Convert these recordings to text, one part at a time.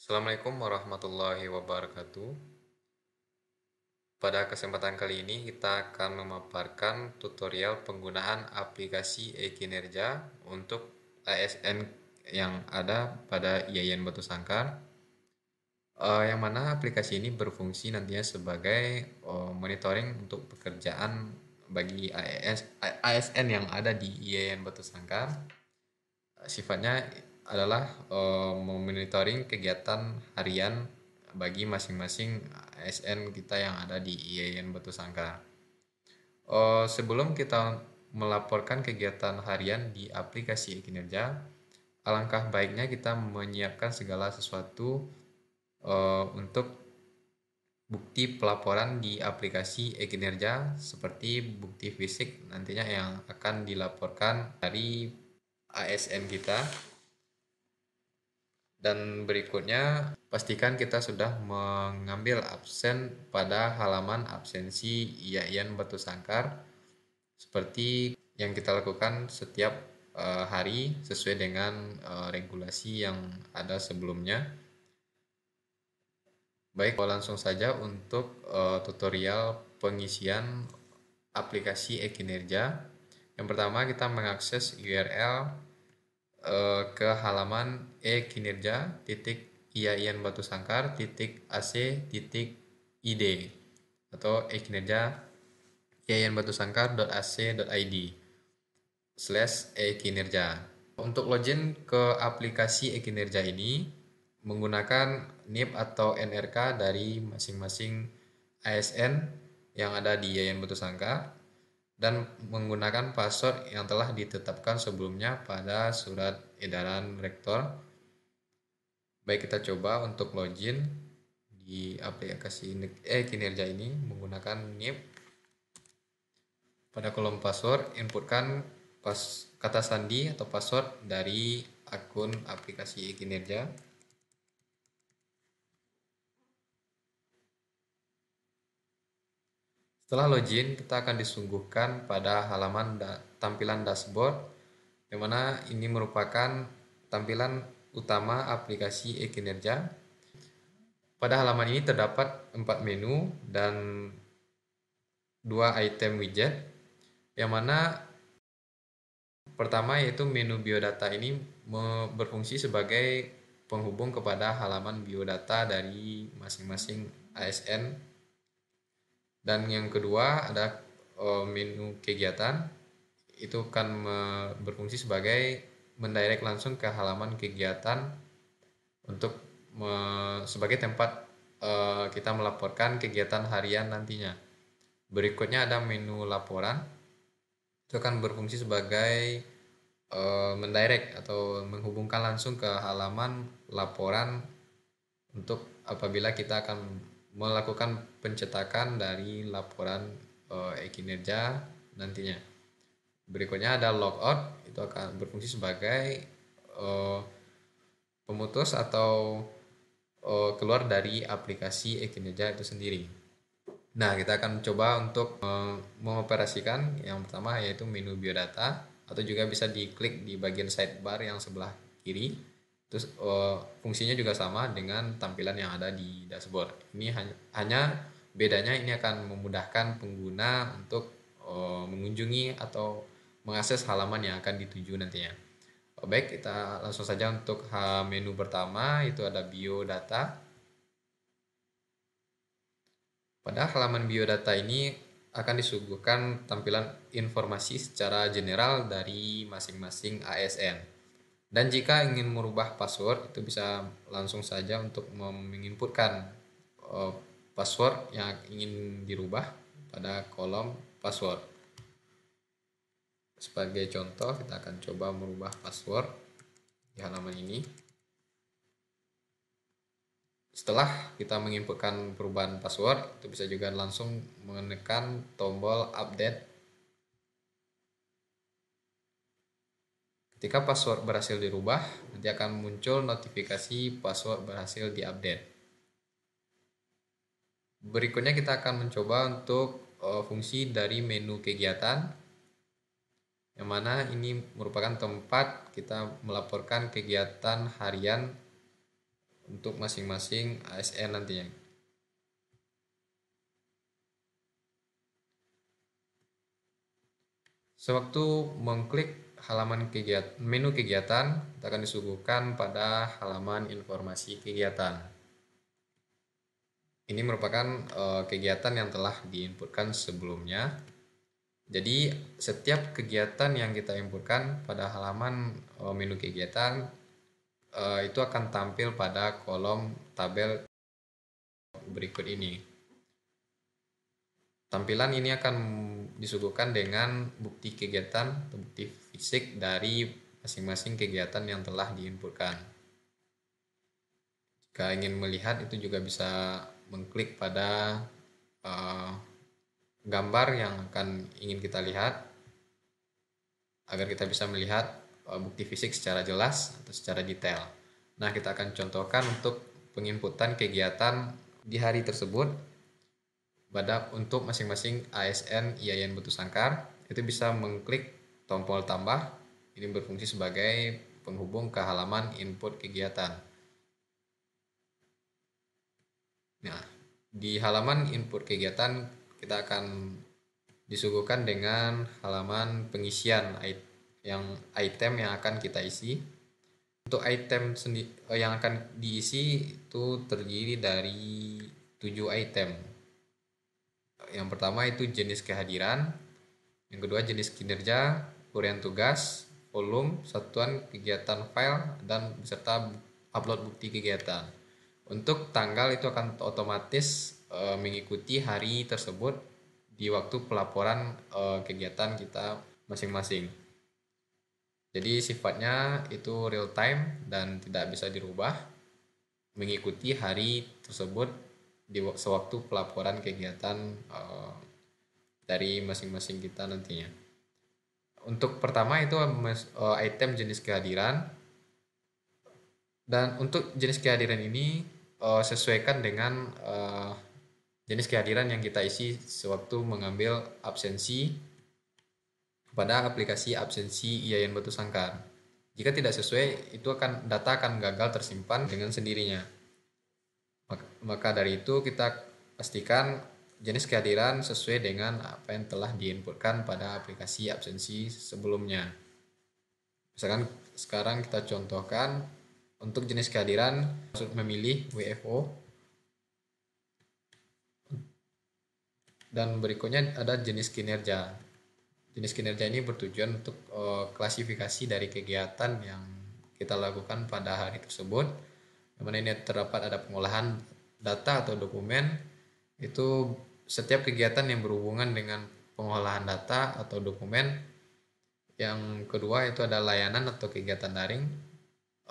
Assalamualaikum warahmatullahi wabarakatuh. Pada kesempatan kali ini kita akan memaparkan tutorial penggunaan aplikasi e-kinerja untuk ASN yang ada pada IAIN Batu Sangkar. Uh, yang mana aplikasi ini berfungsi nantinya sebagai uh, monitoring untuk pekerjaan bagi AS, ASN yang ada di IAIN Batu Sangkar. Sifatnya adalah uh, memonitoring kegiatan harian bagi masing-masing ASN kita yang ada di IAIN Batu Sangkar. Uh, eh, sebelum kita melaporkan kegiatan harian di aplikasi Ekinerja, alangkah baiknya kita menyiapkan segala sesuatu uh, untuk bukti pelaporan di aplikasi Ekinerja seperti bukti fisik nantinya yang akan dilaporkan dari ASN kita dan berikutnya, pastikan kita sudah mengambil absen pada halaman absensi IAIN Batu Sangkar seperti yang kita lakukan setiap eh, hari sesuai dengan eh, regulasi yang ada sebelumnya. Baik, langsung saja untuk eh, tutorial pengisian aplikasi eKinerja. Yang pertama, kita mengakses URL Eh, ke halaman e kinerja titik iaian batu sangkar titik ac titik id atau e kinerja iaian batu sangkar .ac .id slash e kinerja untuk login ke aplikasi e kinerja ini menggunakan NIP atau NRK dari masing-masing ASN yang ada di iain Batu Sangkar dan menggunakan password yang telah ditetapkan sebelumnya pada surat edaran rektor. Baik kita coba untuk login di aplikasi eh kinerja ini menggunakan NIP. Pada kolom password inputkan pas kata sandi atau password dari akun aplikasi kinerja. Setelah login, kita akan disungguhkan pada halaman da tampilan dashboard, di mana ini merupakan tampilan utama aplikasi e-kinerja. Pada halaman ini terdapat empat menu dan dua item widget, yang mana pertama yaitu menu biodata ini berfungsi sebagai penghubung kepada halaman biodata dari masing-masing ASN dan yang kedua ada eh, menu kegiatan itu kan berfungsi sebagai mendirect langsung ke halaman kegiatan untuk sebagai tempat eh, kita melaporkan kegiatan harian nantinya. Berikutnya ada menu laporan. Itu akan berfungsi sebagai eh, mendirect atau menghubungkan langsung ke halaman laporan untuk apabila kita akan melakukan pencetakan dari laporan e, eh, kinerja nantinya. Berikutnya ada logout itu akan berfungsi sebagai e, pemutus atau e, keluar dari aplikasi e-kinerja itu sendiri. Nah, kita akan coba untuk e, mengoperasikan yang pertama yaitu menu biodata atau juga bisa diklik di bagian sidebar yang sebelah kiri Terus uh, fungsinya juga sama dengan tampilan yang ada di dashboard. Ini hanya, hanya bedanya ini akan memudahkan pengguna untuk uh, mengunjungi atau mengakses halaman yang akan dituju nantinya. Eh, baik, kita langsung saja untuk menu pertama itu ada biodata. Pada halaman biodata ini akan disuguhkan tampilan informasi secara general dari masing-masing ASN. Dan jika ingin merubah password itu bisa langsung saja untuk menginputkan eh, password yang ingin dirubah pada kolom password. Sebagai contoh kita akan coba merubah password di halaman ini. Setelah kita menginputkan perubahan password, itu bisa juga langsung menekan tombol update Ketika password berhasil dirubah, nanti akan muncul notifikasi password berhasil diupdate. Berikutnya kita akan mencoba untuk eh, fungsi dari menu kegiatan yang mana ini merupakan tempat kita melaporkan kegiatan harian untuk masing-masing ASN nantinya. Sewaktu mengklik halaman kegiatan menu kegiatan kita akan disuguhkan pada halaman informasi kegiatan. Ini merupakan e, kegiatan yang telah diinputkan sebelumnya. Jadi setiap kegiatan yang kita inputkan pada halaman e, menu kegiatan e, itu akan tampil pada kolom tabel berikut ini. Tampilan ini akan disuguhkan dengan bukti kegiatan atau bukti fisik dari masing-masing kegiatan yang telah diinputkan. Jika ingin melihat itu juga bisa mengklik pada uh, gambar yang akan ingin kita lihat agar kita bisa melihat uh, bukti fisik secara jelas atau secara detail. Nah, kita akan contohkan untuk penginputan kegiatan di hari tersebut pada untuk masing-masing ASN IAIN Butusangkar itu bisa mengklik Tombol tambah ini berfungsi sebagai penghubung ke halaman input kegiatan. Nah, di halaman input kegiatan kita akan disuguhkan dengan halaman pengisian yang item yang akan kita isi. Untuk item eh, yang akan diisi itu terdiri dari tujuh item. Yang pertama itu jenis kehadiran, yang kedua jenis kinerja, urian tugas, volume, satuan kegiatan file, dan beserta upload bukti kegiatan. Untuk tanggal itu akan otomatis e, mengikuti hari tersebut di waktu pelaporan e, kegiatan kita masing-masing. Jadi sifatnya itu real time dan tidak bisa dirubah mengikuti hari tersebut di sewaktu pelaporan kegiatan e, dari masing-masing kita nantinya. Untuk pertama itu eh, item jenis kehadiran. Dan untuk jenis kehadiran ini eh, sesuaikan dengan eh, jenis kehadiran yang kita isi sewaktu mengambil absensi pada aplikasi absensi IAIN Batu Sangkar. Jika tidak sesuai, itu akan data akan gagal tersimpan dengan sendirinya. Maka dari itu kita pastikan jenis kehadiran sesuai dengan apa yang telah diinputkan pada aplikasi absensi sebelumnya. Misalkan sekarang kita contohkan untuk jenis kehadiran maksud memilih WFO dan berikutnya ada jenis kinerja. Jenis kinerja ini bertujuan untuk eh, klasifikasi dari kegiatan yang kita lakukan pada hari tersebut. Namun ini terdapat ada pengolahan data atau dokumen itu setiap kegiatan yang berhubungan dengan pengolahan data atau dokumen. Yang kedua itu ada layanan atau kegiatan daring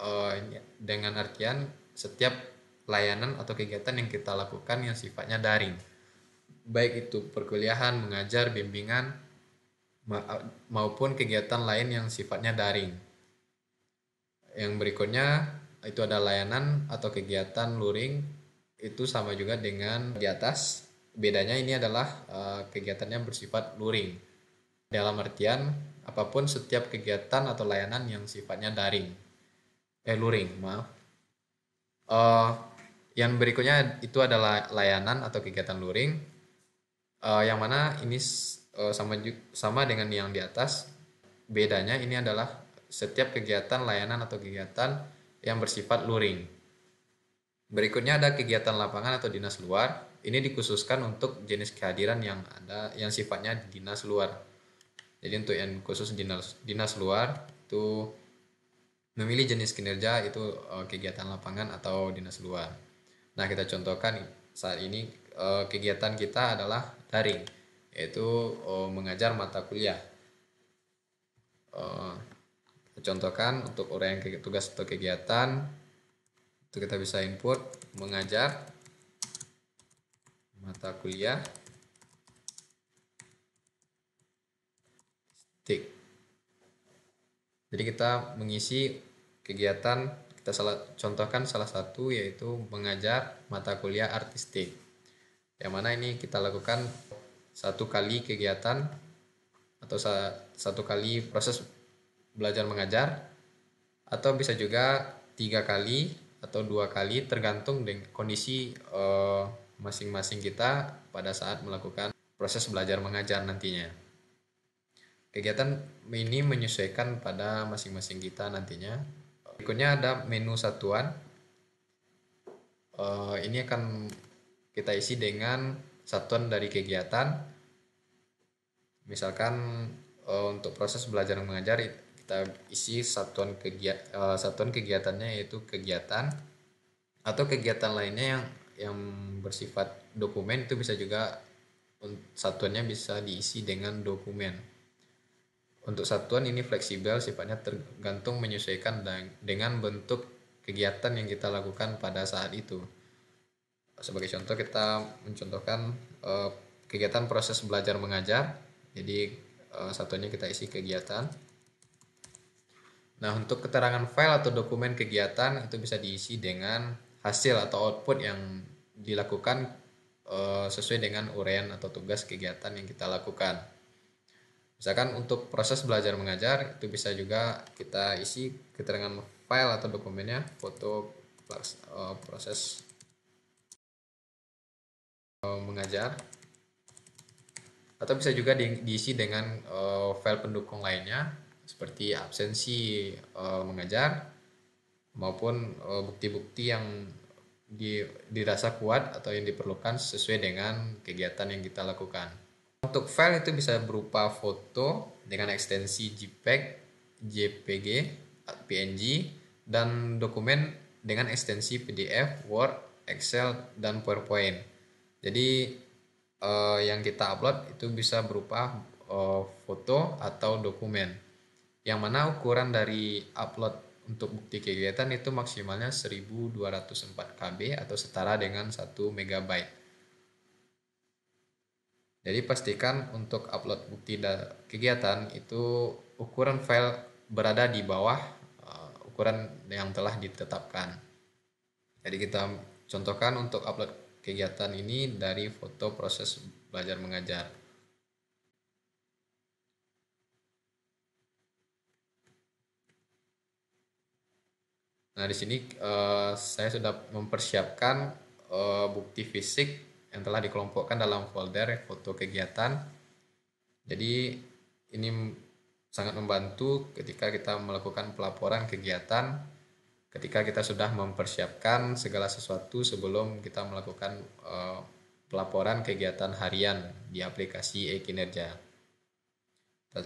eh, dengan artian setiap layanan atau kegiatan yang kita lakukan yang sifatnya daring. Baik itu perkuliahan, mengajar, bimbingan eh, maupun kegiatan lain yang sifatnya daring. Yang berikutnya itu ada layanan atau kegiatan luring itu sama juga dengan di atas bedanya ini adalah eh, kegiatannya bersifat luring. Dalam artian apapun setiap kegiatan atau layanan yang sifatnya daring. Eh luring, maaf. Uh, yang berikutnya itu adalah layanan atau kegiatan luring. Uh, yang mana ini uh, sama sama dengan yang di atas. Bedanya ini adalah setiap kegiatan layanan atau kegiatan yang bersifat luring Berikutnya ada kegiatan lapangan atau dinas luar. Ini dikhususkan untuk jenis kehadiran yang ada yang sifatnya dinas luar. Jadi untuk yang khusus dinas dinas luar itu memilih jenis kinerja itu eh, kegiatan lapangan atau dinas luar. Nah, kita contohkan saat ini eh, kegiatan kita adalah daring yaitu eh, mengajar mata kuliah. Contohkan untuk orang yang tugas atau kegiatan itu kita bisa input mengajar mata kuliah stick jadi kita mengisi kegiatan kita salah contohkan salah satu yaitu mengajar mata kuliah artistik yang mana ini kita lakukan satu kali kegiatan atau satu kali proses belajar mengajar atau bisa juga tiga kali atau dua kali tergantung dengan kondisi eh, masing-masing uh, kita pada saat melakukan proses belajar mengajar nantinya. Kegiatan ini menyesuaikan pada masing-masing kita nantinya. Berikutnya ada menu satuan. Uh, ini akan kita isi dengan satuan dari kegiatan. Misalkan uh, untuk proses belajar mengajar kita isi satuan kegiatan uh, eh, satuan kegiatannya yaitu kegiatan atau kegiatan lainnya yang yang bersifat dokumen itu bisa juga satuannya bisa diisi dengan dokumen. Untuk satuan ini fleksibel sifatnya tergantung menyesuaikan dengan bentuk kegiatan yang kita lakukan pada saat itu. Sebagai contoh kita mencontohkan eh, kegiatan proses belajar mengajar. Jadi satunya eh, satuannya kita isi kegiatan Nah, untuk keterangan file atau dokumen kegiatan itu bisa diisi dengan hasil atau output yang dilakukan e, sesuai dengan uraian atau tugas kegiatan yang kita lakukan. Misalkan untuk proses belajar mengajar itu bisa juga kita isi keterangan file atau dokumennya, foto e, proses e, mengajar atau bisa juga di, diisi dengan e, file pendukung lainnya seperti absensi e, mengajar maupun eh, bukti-bukti e, yang di, dirasa kuat atau yang diperlukan sesuai dengan kegiatan yang kita lakukan. Untuk file itu bisa berupa foto dengan ekstensi JPEG, JPG, PNG, dan dokumen dengan ekstensi PDF, Word, Excel, dan PowerPoint. Jadi uh, yang kita upload itu bisa berupa uh, foto atau dokumen yang mana ukuran dari upload untuk bukti kegiatan itu maksimalnya 1204 KB atau setara dengan 1 MB. Jadi pastikan untuk upload bukti kegiatan itu ukuran file berada di bawah eh, ukuran yang telah ditetapkan. Jadi kita contohkan untuk upload kegiatan ini dari foto proses belajar mengajar. Nah, di sini uh, saya sudah mempersiapkan uh, bukti fisik yang telah dikelompokkan dalam folder foto kegiatan. Jadi, ini sangat membantu ketika kita melakukan pelaporan kegiatan ketika kita sudah mempersiapkan segala sesuatu sebelum kita melakukan uh, pelaporan kegiatan harian di aplikasi e-kinerja.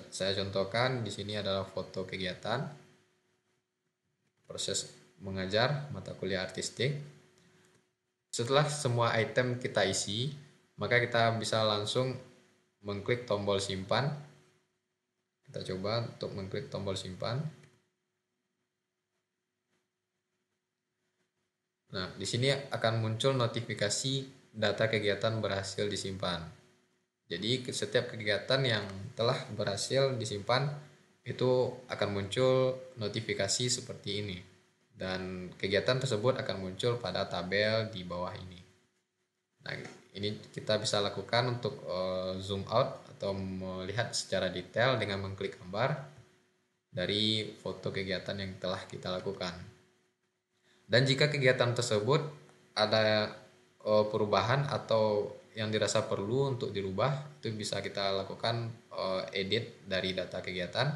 Saya contohkan di sini adalah foto kegiatan proses mengajar mata kuliah artistik. Setelah semua item kita isi, maka kita bisa langsung mengklik tombol simpan. Kita coba untuk mengklik tombol simpan. Nah, di sini akan muncul notifikasi data kegiatan berhasil disimpan. Jadi, setiap kegiatan yang telah berhasil disimpan itu akan muncul notifikasi seperti ini dan kegiatan tersebut akan muncul pada tabel di bawah ini. Nah, ini kita bisa lakukan untuk uh, zoom out atau melihat secara detail dengan mengklik gambar dari foto kegiatan yang telah kita lakukan. Dan jika kegiatan tersebut ada uh, perubahan atau yang dirasa perlu untuk dirubah, itu bisa kita lakukan uh, edit dari data kegiatan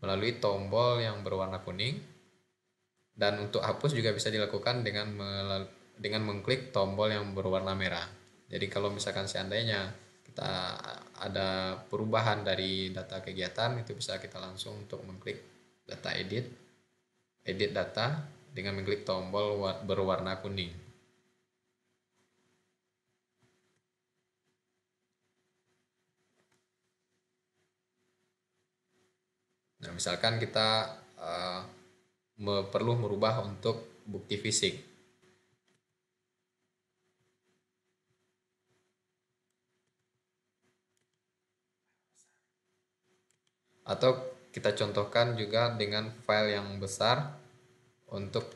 melalui tombol yang berwarna kuning dan untuk hapus juga bisa dilakukan dengan dengan mengklik tombol yang berwarna merah. Jadi kalau misalkan seandainya kita ada perubahan dari data kegiatan itu bisa kita langsung untuk mengklik data edit edit data dengan mengklik tombol berwarna kuning. Nah, misalkan kita uh, perlu merubah untuk bukti fisik. Atau kita contohkan juga dengan file yang besar untuk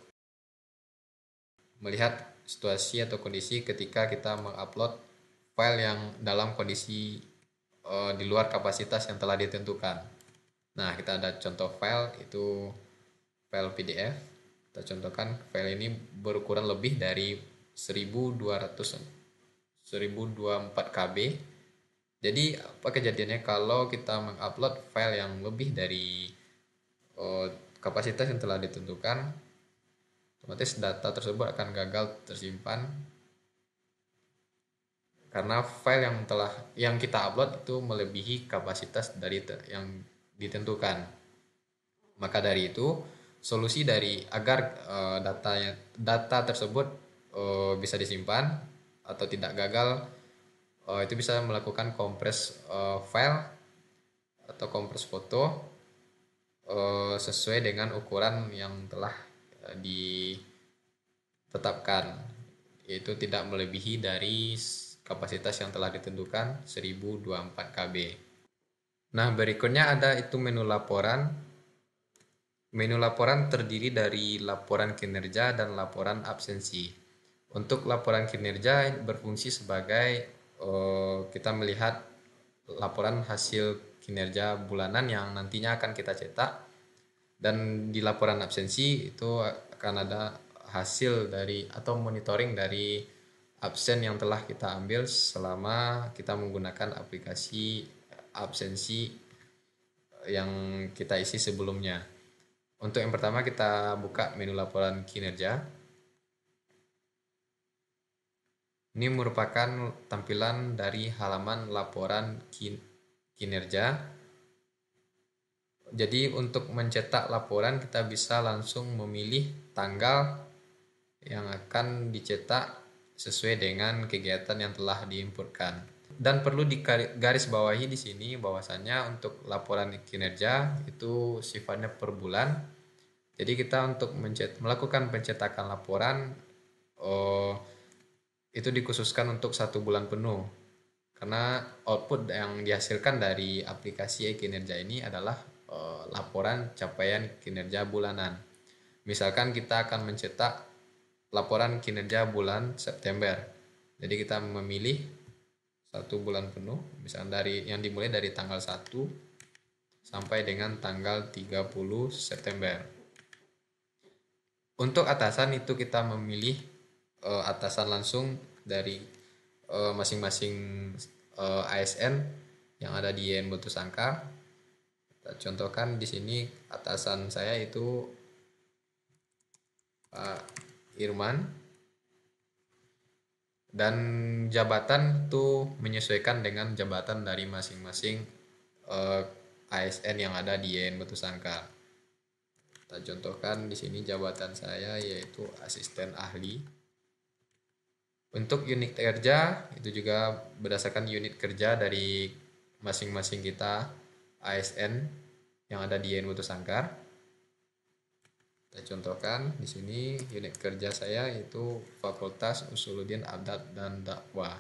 melihat situasi atau kondisi ketika kita mengupload file yang dalam kondisi e, di luar kapasitas yang telah ditentukan. Nah, kita ada contoh file itu file PDF. Kita contohkan file ini berukuran lebih dari 1200 1024 KB. Jadi apa kejadiannya kalau kita mengupload file yang lebih dari uh, kapasitas yang telah ditentukan, otomatis data tersebut akan gagal tersimpan karena file yang telah yang kita upload itu melebihi kapasitas dari yang ditentukan. Maka dari itu, solusi dari agar uh, data data tersebut uh, bisa disimpan atau tidak gagal uh, itu bisa melakukan kompres uh, file atau kompres foto uh, sesuai dengan ukuran yang telah uh, ditetapkan yaitu tidak melebihi dari kapasitas yang telah ditentukan 1024 KB. Nah, berikutnya ada itu menu laporan Menu laporan terdiri dari laporan kinerja dan laporan absensi. Untuk laporan kinerja berfungsi sebagai uh, kita melihat laporan hasil kinerja bulanan yang nantinya akan kita cetak dan di laporan absensi itu akan ada hasil dari atau monitoring dari absen yang telah kita ambil selama kita menggunakan aplikasi absensi yang kita isi sebelumnya. Untuk yang pertama kita buka menu laporan kinerja. Ini merupakan tampilan dari halaman laporan kinerja. Jadi untuk mencetak laporan kita bisa langsung memilih tanggal yang akan dicetak sesuai dengan kegiatan yang telah diinputkan dan perlu digaris bawahi di sini bahwasannya untuk laporan kinerja itu sifatnya per bulan. Jadi kita untuk mencet melakukan pencetakan laporan oh, itu dikhususkan untuk satu bulan penuh karena output yang dihasilkan dari aplikasi e-kinerja ini adalah oh, laporan capaian kinerja bulanan. Misalkan kita akan mencetak laporan kinerja bulan September. Jadi kita memilih satu bulan penuh misalnya dari yang dimulai dari tanggal 1 sampai dengan tanggal 30 September untuk atasan itu kita memilih e, atasan langsung dari eh, masing-masing e, eh, e, ASN yang ada di YN Butuh Sangka kita contohkan di sini atasan saya itu Pak Irman dan jabatan itu menyesuaikan dengan jabatan dari masing-masing uh, eh, ASN yang ada di YN Batu Sangkar. Kita contohkan di sini jabatan saya yaitu asisten ahli. Untuk unit kerja itu juga berdasarkan unit kerja dari masing-masing kita ASN yang ada di YN Batu Sangkar. Kita contohkan di sini unit kerja saya yaitu Fakultas Usuluddin Adat dan Dakwah.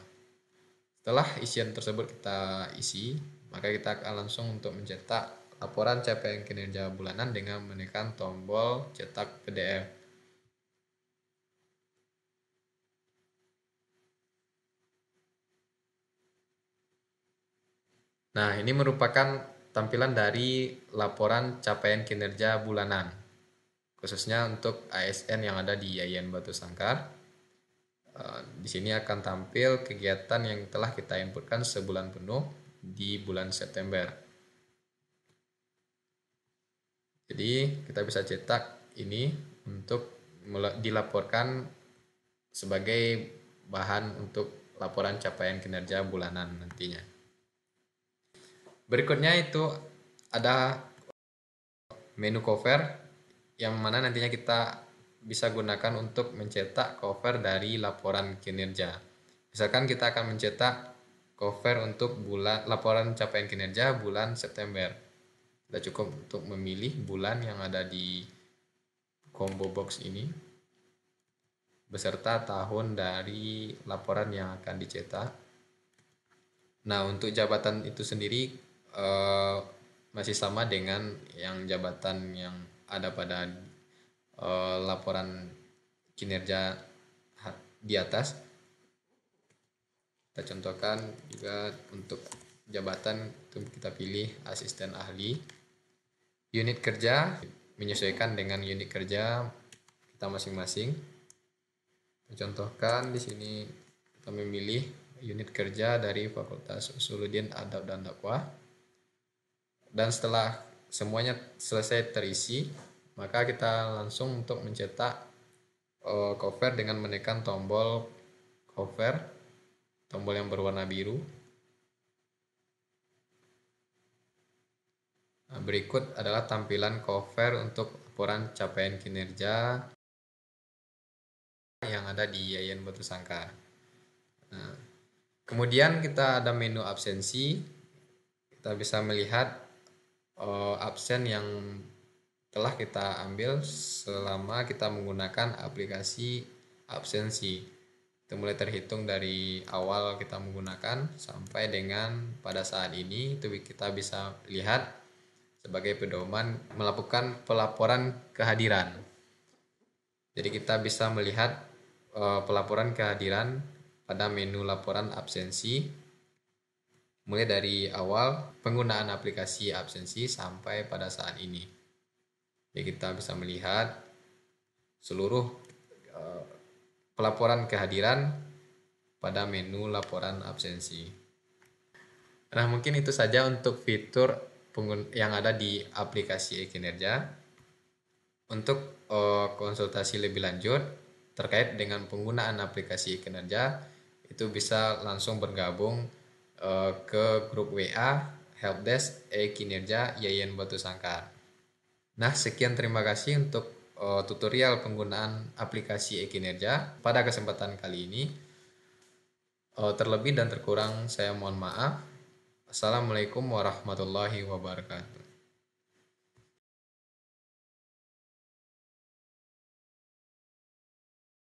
Setelah isian tersebut kita isi, maka kita akan langsung untuk mencetak laporan capaian kinerja bulanan dengan menekan tombol cetak PDF. Nah, ini merupakan tampilan dari laporan capaian kinerja bulanan khususnya untuk ASN yang ada di Yayan Batu Sangkar. Eh, di sini akan tampil kegiatan yang telah kita inputkan sebulan penuh di bulan September. Jadi kita bisa cetak ini untuk dilaporkan sebagai bahan untuk laporan capaian kinerja bulanan nantinya. Berikutnya itu ada menu cover yang mana nantinya kita bisa gunakan untuk mencetak cover dari laporan kinerja. Misalkan kita akan mencetak cover untuk bulan laporan capaian kinerja bulan September. sudah cukup untuk memilih bulan yang ada di combo box ini beserta tahun dari laporan yang akan dicetak. Nah, untuk jabatan itu sendiri eh, masih sama dengan yang jabatan yang ada pada uh, laporan kinerja di atas kita contohkan juga untuk jabatan kita pilih asisten ahli unit kerja menyesuaikan dengan unit kerja kita masing-masing kita contohkan di sini kita memilih unit kerja dari Fakultas Usuluddin Adab dan Dakwah dan setelah semuanya selesai terisi, maka kita langsung untuk mencetak uh, cover dengan menekan tombol cover, tombol yang berwarna biru. Nah, berikut adalah tampilan cover untuk laporan capaian kinerja yang ada di Yayan Batu Sangkar. Nah, kemudian kita ada menu absensi, kita bisa melihat uh, absen yang telah kita ambil selama kita menggunakan aplikasi absensi. Itu mulai terhitung dari awal kita menggunakan sampai dengan pada saat ini itu kita bisa lihat sebagai pedoman melakukan pelaporan kehadiran. Jadi kita bisa melihat e, pelaporan kehadiran pada menu laporan absensi mulai dari awal penggunaan aplikasi absensi sampai pada saat ini. ya kita bisa melihat seluruh eh, pelaporan kehadiran pada menu laporan absensi. Nah, mungkin itu saja untuk fitur yang ada di aplikasi e-kinerja. Untuk eh, konsultasi lebih lanjut terkait dengan penggunaan aplikasi e-kinerja, itu bisa langsung bergabung Eh, ke grup WA helpdesk e kinerja Yayan Batu Sangkar. Nah, sekian terima kasih untuk uh, tutorial penggunaan aplikasi e-kinerja pada kesempatan kali ini. Uh, terlebih dan terkurang saya mohon maaf. Assalamualaikum warahmatullahi wabarakatuh.